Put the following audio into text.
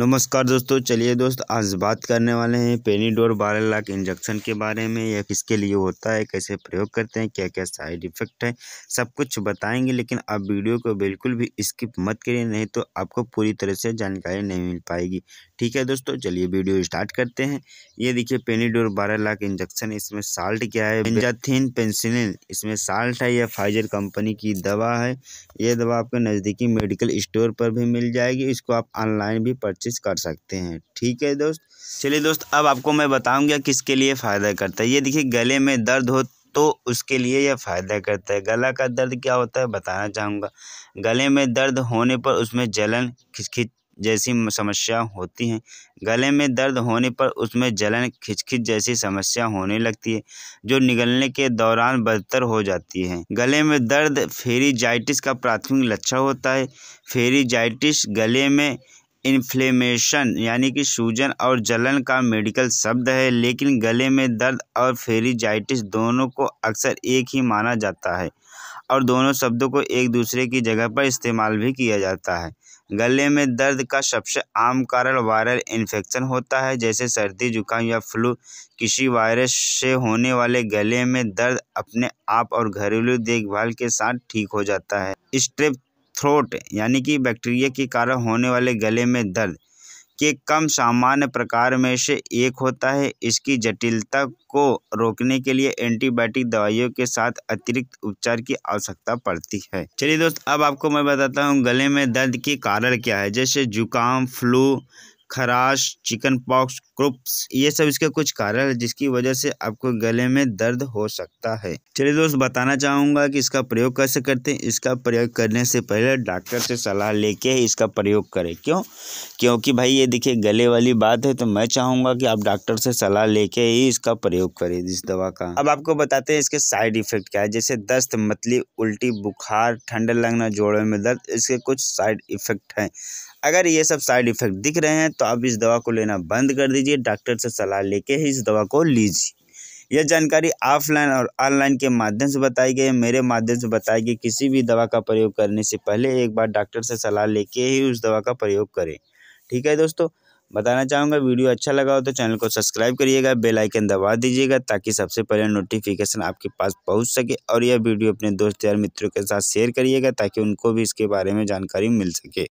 नमस्कार दोस्तों चलिए दोस्त आज बात करने वाले हैं पेनीडोर बारह लाख इंजेक्शन के बारे में यह किसके लिए होता है कैसे प्रयोग करते हैं क्या क्या साइड इफेक्ट है सब कुछ बताएंगे लेकिन आप वीडियो को बिल्कुल भी स्किप मत करिए नहीं तो आपको पूरी तरह से जानकारी नहीं मिल पाएगी ठीक है दोस्तों चलिए वीडियो स्टार्ट करते हैं ये देखिए पेनीडोर बारह लाख इंजेक्शन इसमें साल्ट क्या है बेंजाथिन पेंसिलिन इसमें साल्ट है यह फाइजर कंपनी की दवा है ये दवा आपको नज़दीकी मेडिकल स्टोर पर भी मिल जाएगी इसको आप ऑनलाइन भी परचेज कोशिश कर सकते हैं ठीक है दोस्त चलिए दोस्त अब आपको मैं बताऊंगा किसके लिए फ़ायदा करता है ये देखिए गले में दर्द हो तो उसके लिए यह फ़ायदा करता है गला का दर्द क्या होता है बताना चाहूँगा गले में दर्द होने पर उसमें जलन खिचखिच जैसी समस्या होती हैं गले में दर्द होने पर उसमें जलन खिचखिच जैसी समस्या होने लगती है जो निगलने के दौरान बदतर हो जाती है गले में दर्द फेरीजाइटिस का प्राथमिक लक्षण होता है फेरीजाइटिस गले में इन्फ्लेमेशन यानी कि सूजन और जलन का मेडिकल शब्द है लेकिन गले में दर्द और फेरिजाइटिस दोनों को अक्सर एक ही माना जाता है और दोनों शब्दों को एक दूसरे की जगह पर इस्तेमाल भी किया जाता है गले में दर्द का सबसे आम कारण वायरल इन्फेक्शन होता है जैसे सर्दी जुकाम या फ्लू किसी वायरस से होने वाले गले में दर्द अपने आप और घरेलू देखभाल के साथ ठीक हो जाता है स्ट्रेप थ्रोट यानी कि बैक्टीरिया के कारण होने वाले गले में दर्द के कम सामान्य प्रकार में से एक होता है इसकी जटिलता को रोकने के लिए एंटीबायोटिक दवाइयों के साथ अतिरिक्त उपचार की आवश्यकता पड़ती है चलिए दोस्त अब आपको मैं बताता हूँ गले में दर्द के कारण क्या है जैसे जुकाम फ्लू खराश चिकन पॉक्स क्रुप्स ये सब इसके कुछ कारण है जिसकी वजह से आपको गले में दर्द हो सकता है चलिए दोस्त बताना चाहूँगा कि इसका प्रयोग कैसे करते हैं इसका प्रयोग करने से पहले डॉक्टर से सलाह लेके इसका प्रयोग करें क्यों क्योंकि भाई ये देखिए गले वाली बात है तो मैं चाहूँगा कि आप डॉक्टर से सलाह लेके ही इसका प्रयोग करें इस दवा का अब आपको बताते हैं इसके साइड इफेक्ट क्या है जैसे दस्त मतली उल्टी बुखार ठंड लगना जोड़ों में दर्द इसके कुछ साइड इफेक्ट हैं अगर ये सब साइड इफेक्ट दिख रहे हैं तो आप इस दवा को लेना बंद कर दीजिए डॉक्टर से सलाह लेके ही इस दवा को लीजिए यह जानकारी ऑफलाइन और ऑनलाइन के माध्यम से बताई गई मेरे माध्यम से बताई गई किसी भी दवा का प्रयोग करने से पहले एक बार डॉक्टर से सलाह लेके ही उस दवा का प्रयोग करें ठीक है दोस्तों बताना चाहूँगा वीडियो अच्छा लगा हो तो चैनल को सब्सक्राइब करिएगा बेल आइकन दबा दीजिएगा ताकि सबसे पहले नोटिफिकेशन आपके पास पहुंच सके और यह वीडियो अपने दोस्त यार मित्रों के साथ शेयर करिएगा ताकि उनको भी इसके बारे में जानकारी मिल सके